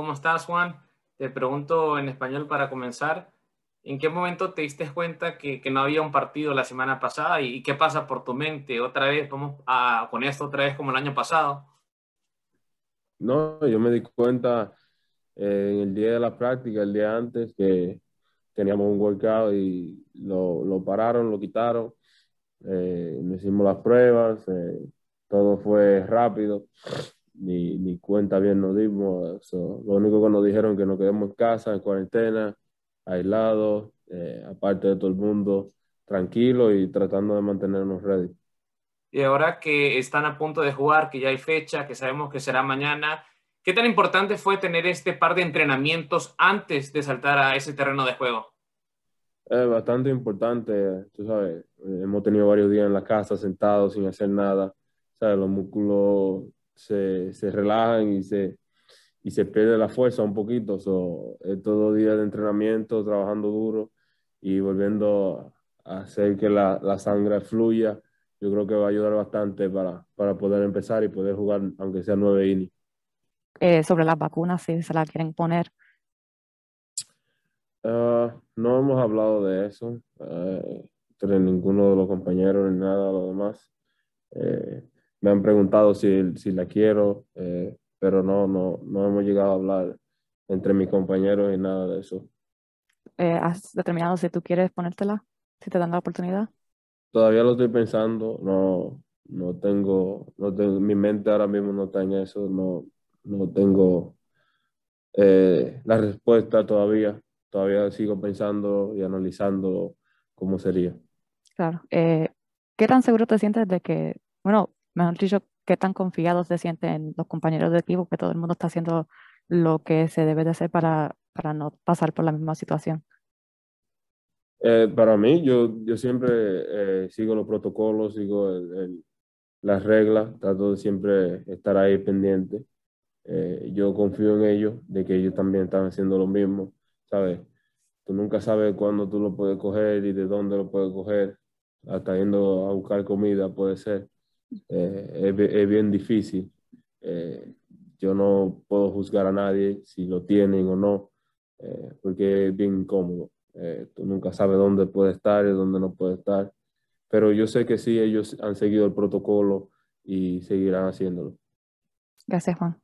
¿Cómo estás, Juan? Te pregunto en español para comenzar. ¿En qué momento te diste cuenta que, no había un partido la semana pasada y, qué pasa por tu mente? Otra vez, vamos a, con esto otra vez como el año pasado. No, yo me di cuenta eh, en el día de la práctica, el día antes, que teníamos un workout y lo, pararon, lo quitaron. Eh, hicimos las pruebas, eh, todo fue rápido ni, cuenta bien nos dimos. lo único que nos dijeron que nos quedemos en casa, en cuarentena, aislados, eh, aparte de todo el mundo, tranquilo y tratando de mantenernos ready. Y ahora que están a punto de jugar, que ya hay fecha, que sabemos que será mañana, ¿qué tan importante fue tener este par de entrenamientos antes de saltar a ese terreno de juego? Es bastante importante, tú sabes, hemos tenido varios días en la casa sentados sin hacer nada, ¿sabes? los músculos se, se relajan y se, y se pierde la fuerza un poquito. So, todo días de entrenamiento, trabajando duro y volviendo a hacer que la, la, sangre fluya, yo creo que va a ayudar bastante para, para poder empezar y poder jugar, aunque sea nueve innings. Eh, sobre las vacunas, si se la quieren poner. Ah, no hemos hablado de eso eh, entre ninguno de los compañeros ni nada lo demás. Eh, me han preguntado si, si la quiero, eh, pero no, no, no hemos llegado a hablar entre mis compañeros y nada de eso. Eh, ¿Has determinado si tú quieres ponértela? ¿Si te dan la oportunidad? Todavía lo estoy pensando, no, no, tengo, no mi mente ahora mismo no está en eso, no, no tengo eh, la respuesta todavía, todavía sigo pensando y analizando cómo sería. Claro, ¿qué tan seguro te sientes de que, bueno, mejor dicho, qué tan confiados se sienten los compañeros de equipo, que todo el mundo está haciendo lo que se debe de hacer para, para no pasar por la misma situación. Eh, para mí, yo, yo siempre eh, sigo los protocolos, sigo las reglas, trato de siempre estar ahí pendiente. Eh, yo confío en ellos, de que ellos también están haciendo lo mismo, ¿sabes? Tú nunca sabes cuándo tú lo puedes coger y de dónde lo puedes coger, hasta yendo a buscar comida puede ser eh, es, bien difícil. Eh, yo no puedo juzgar a nadie si lo tienen o no, eh, porque es bien incómodo. Eh, tú nunca sabes dónde puede estar y dónde no puede estar. Pero yo sé que sí, ellos han seguido el protocolo y seguirán haciéndolo. Gracias, Juan.